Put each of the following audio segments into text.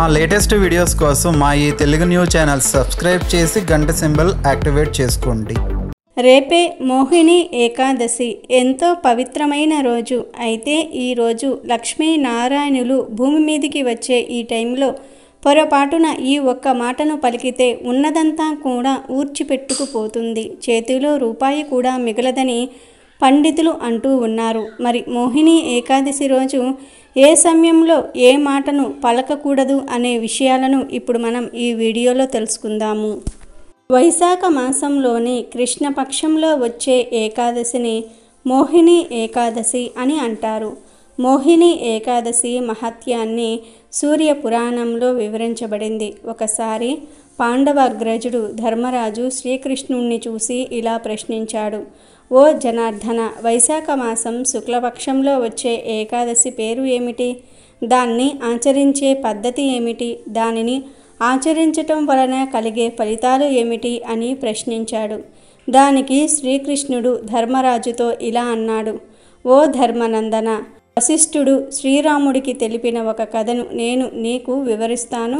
మా latest videos కోసం మా ఈ తెలుగు న్యూస్ ఛానల్ సబ్స్క్రైబ్ చేసి గంట సింబల్ యాక్టివేట్ చేసుకోండి రేపే మోహిని ఏకాదశి ఎంతో పవిత్రమైన రోజు అయితే ఈరోజు లక్ష్మీనారాయణులు భూమి మీదికి వచ్చే ఈ టైంలో పొరపాటున ఈ ఒక్క మాటను పలికితే ఉన్నదంతా కూడా ఊర్చిపెట్టుకుపోతుంది చేతిలో రూపాయి కూడా మిగలదని పండితులు అంటూ ఉన్నారు మరి మోహిని ఏకాదశి రోజు ఏ సమయంలో ఏ మాటను పలకకూడదు అనే విషయాలను ఇప్పుడు మనం ఈ వీడియోలో తెలుసుకుందాము వైశాఖ మాసంలోని కృష్ణపక్షంలో వచ్చే ఏకాదశిని మోహిని ఏకాదశి అని అంటారు మోహిని ఏకాదశి మహత్యాన్ని సూర్య పురాణంలో వివరించబడింది ఒకసారి పాండవ అగ్రజుడు ధర్మరాజు శ్రీకృష్ణుణ్ణి చూసి ఇలా ప్రశ్నించాడు ఓ జనార్దన వైశాఖ మాసం శుక్లపక్షంలో వచ్చే ఏకాదశి పేరు ఏమిటి దాన్ని ఆచరించే పద్ధతి ఏమిటి దానిని ఆచరించటం వలన కలిగే ఫలితాలు ఏమిటి అని ప్రశ్నించాడు దానికి శ్రీకృష్ణుడు ధర్మరాజుతో ఇలా అన్నాడు ఓ ధర్మనందన వశిష్ఠుడు శ్రీరాముడికి తెలిపిన ఒక కథను నేను నీకు వివరిస్తాను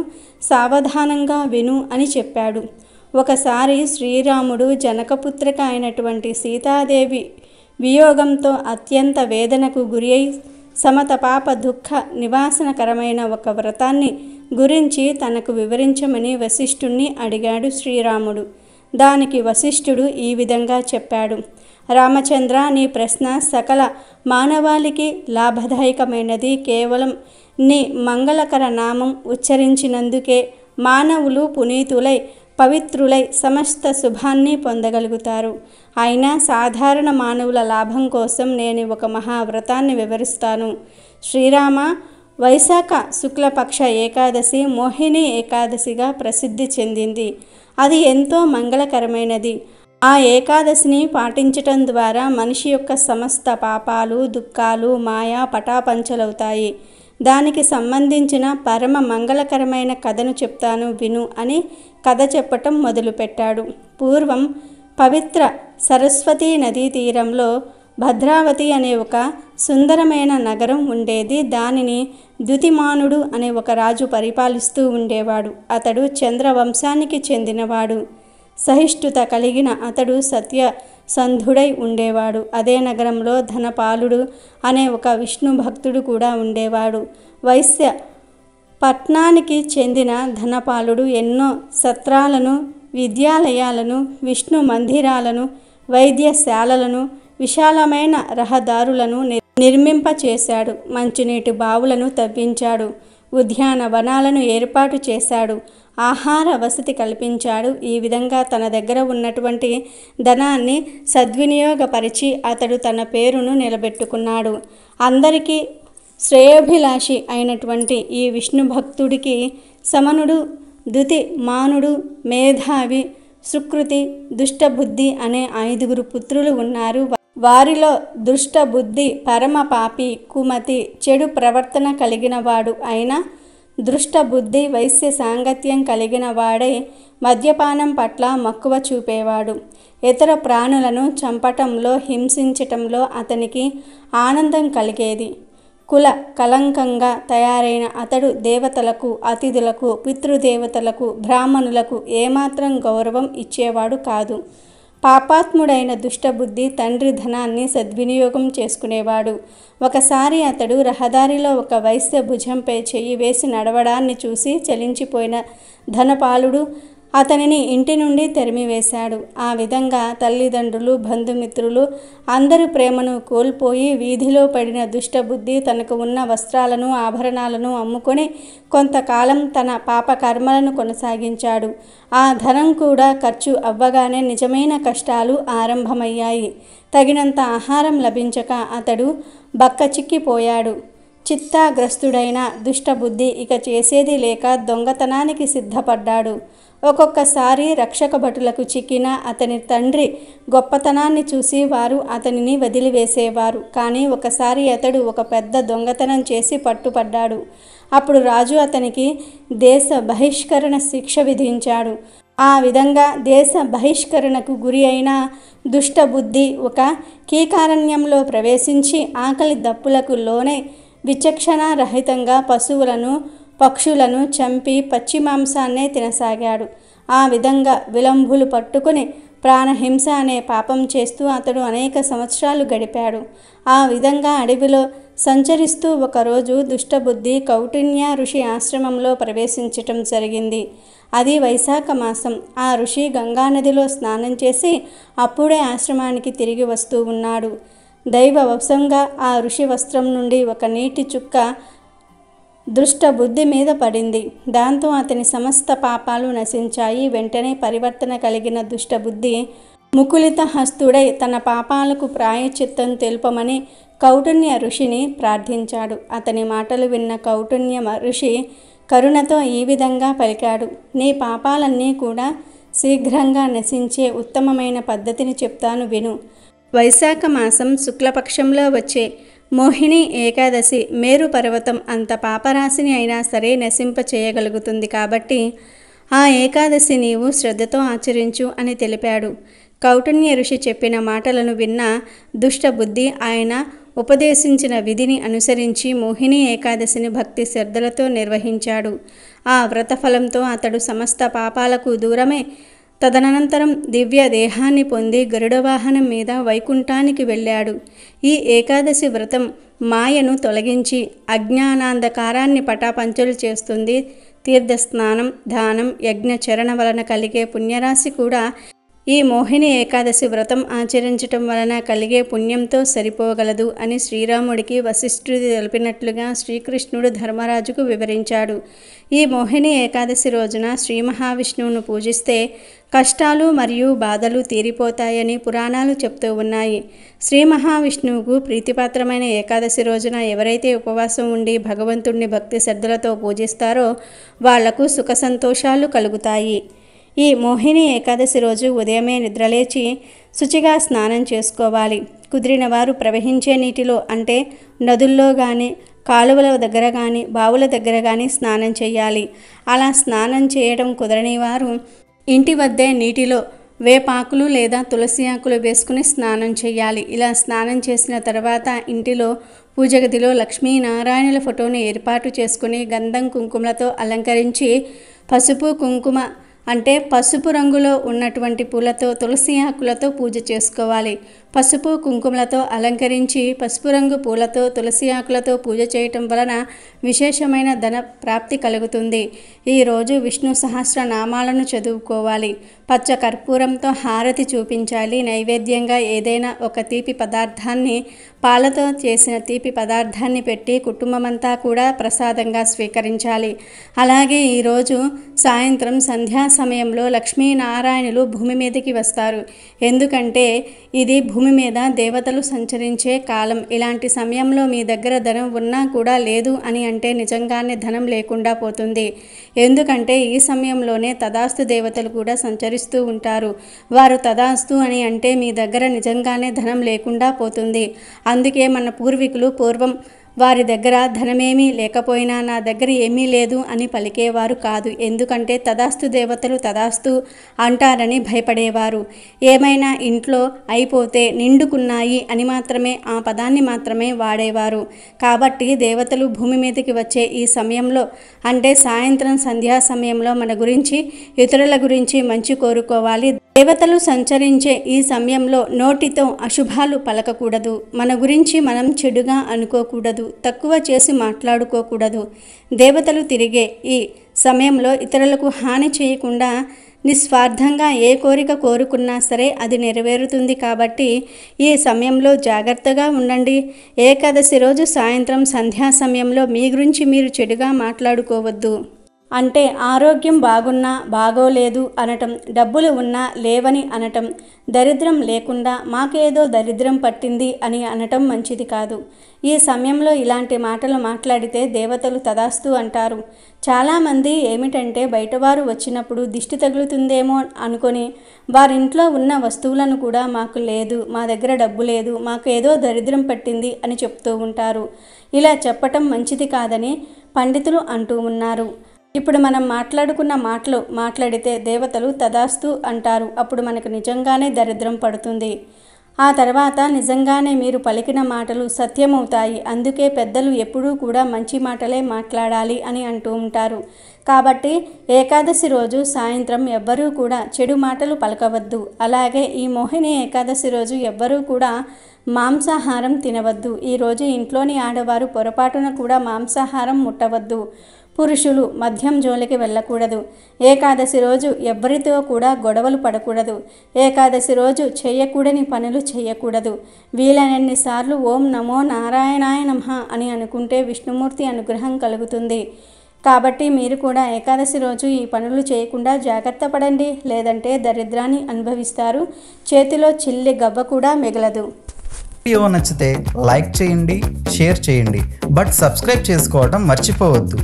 సావధానంగా విను అని చెప్పాడు ఒకసారి శ్రీరాముడు జనకపుత్రిక అయినటువంటి సీతాదేవి వియోగంతో అత్యంత వేదనకు గురి అయి సమతపాప దుఃఖ నివాసనకరమైన ఒక వ్రతాన్ని గురించి తనకు వివరించమని వశిష్ఠుణ్ణి అడిగాడు శ్రీరాముడు దానికి వశిష్ఠుడు ఈ విధంగా చెప్పాడు రామచంద్ర నీ ప్రశ్న సకల మానవాళికి లాభదాయకమైనది కేవలం నీ మంగళకర నామం ఉచ్చరించినందుకే మానవులు పునీతులై పవిత్రులై సమస్త శుభాన్ని పొందగలుగుతారు ఆయన సాధారణ మానవుల లాభం కోసం నేను ఒక మహావ్రతాన్ని వివరిస్తాను శ్రీరామ వైశాఖ శుక్లపక్ష ఏకాదశి మోహిని ఏకాదశిగా ప్రసిద్ధి చెందింది అది ఎంతో మంగళకరమైనది ఆ ఏకాదశిని పాటించటం ద్వారా మనిషి యొక్క సమస్త పాపాలు దుఃఖాలు మాయా పటాపంచలవుతాయి దానికి సంబంధించిన పరమ మంగళకరమైన కథను చెప్తాను విను అని కథ చెప్పటం మొదలుపెట్టాడు పూర్వం పవిత్ర సరస్వతీ నదీ తీరంలో భద్రావతి అనే ఒక సుందరమైన నగరం ఉండేది దానిని ద్యుతిమానుడు అనే ఒక రాజు పరిపాలిస్తూ ఉండేవాడు అతడు చంద్రవంశానికి చెందినవాడు సహిష్ణుత కలిగిన అతడు సత్య సంధుడై ఉండేవాడు అదే నగరంలో ధనపాలుడు అనే ఒక విష్ణు భక్తుడు కూడా ఉండేవాడు వైశ్య పట్నానికి చెందిన ధనపాలుడు ఎన్నో సత్రాలను విద్యాలయాలను విష్ణు మందిరాలను వైద్యశాలలను విశాలమైన రహదారులను నిర్మింపచేశాడు మంచినీటి బావులను తవ్వించాడు ఉద్యానవనాలను ఏర్పాటు చేశాడు ఆహార వసతి కల్పించాడు ఈ విధంగా తన దగ్గర ఉన్నటువంటి ధనాన్ని సద్వినియోగపరిచి అతడు తన పేరును నిలబెట్టుకున్నాడు అందరికీ శ్రేయోభిలాషి అయినటువంటి ఈ విష్ణు భక్తుడికి సమనుడు ధృతి మానుడు మేధావి సుకృతి దుష్టబుద్ధి అనే ఐదుగురు పుత్రులు ఉన్నారు వారిలో దుష్టబుద్ధి పరమ పాపి కుమతి చెడు ప్రవర్తన కలిగినవాడు అయిన దృష్ట బుద్ధి వైశ్య సాంగత్యం కలిగిన వాడే మద్యపానం పట్ల మక్కువ చూపేవాడు ఇతర ప్రాణులను చంపటంలో హింసించటంలో అతనికి ఆనందం కలిగేది కుల కలంకంగా తయారైన అతడు దేవతలకు అతిథులకు పితృదేవతలకు బ్రాహ్మణులకు ఏమాత్రం గౌరవం ఇచ్చేవాడు కాదు పాపాత్ముడైన దుష్టబుద్ధి తండ్రి ధనాన్ని సద్వినియోగం చేసుకునేవాడు ఒకసారి అతడు రహదారిలో ఒక వైశ్య భుజంపై చెయ్యి వేసి నడవడాన్ని చూసి చలించిపోయిన ధనపాలుడు అతనిని ఇంటి నుండి తరిమివేశాడు ఆ విధంగా తల్లిదండ్రులు బంధుమిత్రులు అందరూ ప్రేమను కోల్పోయి వీధిలో పడిన దుష్టబుద్ధి తనకు ఉన్న వస్త్రాలను ఆభరణాలను అమ్ముకొని కొంతకాలం తన పాప కర్మలను కొనసాగించాడు ఆ ధనం కూడా ఖర్చు అవ్వగానే నిజమైన కష్టాలు ఆరంభమయ్యాయి తగినంత ఆహారం లభించక అతడు బక్క చిక్కిపోయాడు చిత్తాగ్రస్తుడైన దుష్టబుద్ధి ఇక చేసేది లేక దొంగతనానికి సిద్ధపడ్డాడు ఒక్కొక్కసారి రక్షక భటులకు చిక్కిన అతని తండ్రి గొప్పతనాన్ని చూసి వారు అతనిని వదిలివేసేవారు కానీ ఒకసారి అతడు ఒక పెద్ద దొంగతనం చేసి పట్టుపడ్డాడు అప్పుడు రాజు అతనికి దేశ బహిష్కరణ శిక్ష విధించాడు ఆ విధంగా దేశ బహిష్కరణకు గురి అయిన దుష్టబుద్ధి ఒక కీకారణ్యంలో ప్రవేశించి ఆకలి దప్పులకు లోనే విచక్షణారహితంగా పశువులను పక్షులను చంపి పచ్చి మాంసాన్నే తినసాగాడు ఆ విధంగా విలంబులు పట్టుకుని ప్రాణహింస అనే పాపం చేస్తూ అతడు అనేక సంవత్సరాలు గడిపాడు ఆ విధంగా అడవిలో సంచరిస్తూ ఒకరోజు దుష్టబుద్ధి కౌటిన్య ఋషి ఆశ్రమంలో ప్రవేశించటం జరిగింది అది వైశాఖ మాసం ఆ ఋషి గంగానదిలో స్నానం చేసి అప్పుడే ఆశ్రమానికి తిరిగి వస్తూ ఉన్నాడు దైవ వంశంగా ఆ ఋషి వస్త్రం నుండి ఒక నీటి చుక్క దుష్ట బుద్ధి మీద పడింది దాంతో అతని సమస్త పాపాలు నశించాయి వెంటనే పరివర్తన కలిగిన దుష్ట బుద్ధి ముకులిత హస్తుడై తన పాపాలకు ప్రాయచిత్తం తెలుపమని కౌటుణ్య ఋషిని ప్రార్థించాడు అతని మాటలు విన్న కౌటుణ్య ఋషి కరుణతో ఈ విధంగా పలికాడు నీ పాపాలన్నీ కూడా శీఘ్రంగా నశించే ఉత్తమమైన పద్ధతిని చెప్తాను విను వైశాఖ మాసం శుక్లపక్షంలో వచ్చే మోహిని ఏకాదశి మేరు పర్వతం అంత పాపరాశిని అయినా సరే నశింప చేయగలుగుతుంది కాబట్టి ఆ ఏకాదశి నీవు శ్రద్ధతో ఆచరించు అని తెలిపాడు కౌటన్య ఋషి చెప్పిన మాటలను విన్న దుష్టబుద్ధి ఆయన ఉపదేశించిన విధిని అనుసరించి మోహిని ఏకాదశిని భక్తి శ్రద్ధలతో నిర్వహించాడు ఆ వ్రతఫలంతో అతడు సమస్త పాపాలకు దూరమే తదనంతరం దివ్య దేహాన్ని పొంది గరుడవాహనం మీద వైకుంఠానికి వెళ్ళాడు ఈ ఏకాదశి వ్రతం మాయను తొలగించి అజ్ఞానాంధకారాన్ని పటాపంచలు చేస్తుంది తీర్థస్నానం దానం చరణ వలన కలిగే పుణ్యరాశి కూడా ఈ మోహిని ఏకాదశి వ్రతం ఆచరించటం వలన కలిగే పుణ్యంతో సరిపోగలదు అని శ్రీరాముడికి వశిష్ఠుడి తెలిపినట్లుగా శ్రీకృష్ణుడు ధర్మరాజుకు వివరించాడు ఈ మోహిని ఏకాదశి రోజున శ్రీ మహావిష్ణువును పూజిస్తే కష్టాలు మరియు బాధలు తీరిపోతాయని పురాణాలు చెప్తూ ఉన్నాయి శ్రీ మహావిష్ణువుకు ప్రీతిపాత్రమైన ఏకాదశి రోజున ఎవరైతే ఉపవాసం ఉండి భగవంతుణ్ణి భక్తి శ్రద్ధలతో పూజిస్తారో వాళ్లకు సుఖ సంతోషాలు కలుగుతాయి ఈ మోహిని ఏకాదశి రోజు ఉదయమే నిద్రలేచి శుచిగా స్నానం చేసుకోవాలి కుదిరిన వారు ప్రవహించే నీటిలో అంటే నదుల్లో కానీ కాలువల దగ్గర కానీ బావుల దగ్గర కానీ స్నానం చేయాలి అలా స్నానం చేయడం కుదరని వారు ఇంటి వద్దే నీటిలో వేపాకులు లేదా తులసి ఆకులు వేసుకుని స్నానం చేయాలి ఇలా స్నానం చేసిన తర్వాత ఇంటిలో పూజగదిలో లక్ష్మీనారాయణుల ఫోటోని ఏర్పాటు చేసుకుని గంధం కుంకుమలతో అలంకరించి పసుపు కుంకుమ అంటే పసుపు రంగులో ఉన్నటువంటి పూలతో తులసి ఆకులతో పూజ చేసుకోవాలి పసుపు కుంకుమలతో అలంకరించి పసుపు రంగు పూలతో తులసి ఆకులతో పూజ చేయటం వలన విశేషమైన ధన ప్రాప్తి కలుగుతుంది ఈరోజు విష్ణు సహస్ర నామాలను చదువుకోవాలి పచ్చ కర్పూరంతో హారతి చూపించాలి నైవేద్యంగా ఏదైనా ఒక తీపి పదార్థాన్ని పాలతో చేసిన తీపి పదార్థాన్ని పెట్టి కుటుంబమంతా కూడా ప్రసాదంగా స్వీకరించాలి అలాగే ఈరోజు సాయంత్రం సంధ్యా సమయంలో లక్ష్మీనారాయణులు భూమి మీదకి వస్తారు ఎందుకంటే ఇది భూ భూమి మీద దేవతలు సంచరించే కాలం ఇలాంటి సమయంలో మీ దగ్గర ధనం ఉన్నా కూడా లేదు అని అంటే నిజంగానే ధనం లేకుండా పోతుంది ఎందుకంటే ఈ సమయంలోనే తదాస్తు దేవతలు కూడా సంచరిస్తూ ఉంటారు వారు తదాస్తు అని అంటే మీ దగ్గర నిజంగానే ధనం లేకుండా పోతుంది అందుకే మన పూర్వీకులు పూర్వం వారి దగ్గర ధనమేమీ లేకపోయినా నా దగ్గర ఏమీ లేదు అని పలికేవారు కాదు ఎందుకంటే తదాస్తు దేవతలు తదాస్తు అంటారని భయపడేవారు ఏమైనా ఇంట్లో అయిపోతే నిండుకున్నాయి అని మాత్రమే ఆ పదాన్ని మాత్రమే వాడేవారు కాబట్టి దేవతలు భూమి మీదకి వచ్చే ఈ సమయంలో అంటే సాయంత్రం సంధ్యా సమయంలో మన గురించి ఇతరుల గురించి మంచి కోరుకోవాలి దేవతలు సంచరించే ఈ సమయంలో నోటితో అశుభాలు పలకకూడదు మన గురించి మనం చెడుగా అనుకోకూడదు ఉండకూడదు తక్కువ చేసి మాట్లాడుకోకూడదు దేవతలు తిరిగే ఈ సమయంలో ఇతరులకు హాని చేయకుండా నిస్వార్థంగా ఏ కోరిక కోరుకున్నా సరే అది నెరవేరుతుంది కాబట్టి ఈ సమయంలో జాగ్రత్తగా ఉండండి ఏకాదశి రోజు సాయంత్రం సంధ్యా సమయంలో మీ గురించి మీరు చెడుగా మాట్లాడుకోవద్దు అంటే ఆరోగ్యం బాగున్నా బాగోలేదు అనటం డబ్బులు ఉన్నా లేవని అనటం దరిద్రం లేకుండా మాకేదో దరిద్రం పట్టింది అని అనటం మంచిది కాదు ఈ సమయంలో ఇలాంటి మాటలు మాట్లాడితే దేవతలు తదాస్తూ అంటారు చాలామంది ఏమిటంటే బయటవారు వచ్చినప్పుడు దిష్టి తగులుతుందేమో అనుకొని వారింట్లో ఉన్న వస్తువులను కూడా మాకు లేదు మా దగ్గర డబ్బు లేదు మాకు ఏదో దరిద్రం పట్టింది అని చెప్తూ ఉంటారు ఇలా చెప్పటం మంచిది కాదని పండితులు అంటూ ఉన్నారు ఇప్పుడు మనం మాట్లాడుకున్న మాటలు మాట్లాడితే దేవతలు తదాస్తు అంటారు అప్పుడు మనకు నిజంగానే దరిద్రం పడుతుంది ఆ తర్వాత నిజంగానే మీరు పలికిన మాటలు సత్యమవుతాయి అందుకే పెద్దలు ఎప్పుడూ కూడా మంచి మాటలే మాట్లాడాలి అని అంటూ ఉంటారు కాబట్టి ఏకాదశి రోజు సాయంత్రం ఎవ్వరూ కూడా చెడు మాటలు పలకవద్దు అలాగే ఈ మోహిని ఏకాదశి రోజు ఎవ్వరూ కూడా మాంసాహారం తినవద్దు ఈరోజు ఇంట్లోని ఆడవారు పొరపాటున కూడా మాంసాహారం ముట్టవద్దు పురుషులు మద్యం జోలికి వెళ్ళకూడదు ఏకాదశి రోజు ఎవ్వరితో కూడా గొడవలు పడకూడదు ఏకాదశి రోజు చేయకూడని పనులు చేయకూడదు వీలైనన్నిసార్లు ఓం నమో నారాయణాయ నమః అని అనుకుంటే విష్ణుమూర్తి అనుగ్రహం కలుగుతుంది కాబట్టి మీరు కూడా ఏకాదశి రోజు ఈ పనులు చేయకుండా జాగ్రత్త పడండి లేదంటే దరిద్రాన్ని అనుభవిస్తారు చేతిలో చిల్లి గవ్వ కూడా మిగలదు వీడియో నచ్చితే లైక్ చేయండి షేర్ చేయండి బట్ సబ్స్క్రైబ్ చేసుకోవడం మర్చిపోవద్దు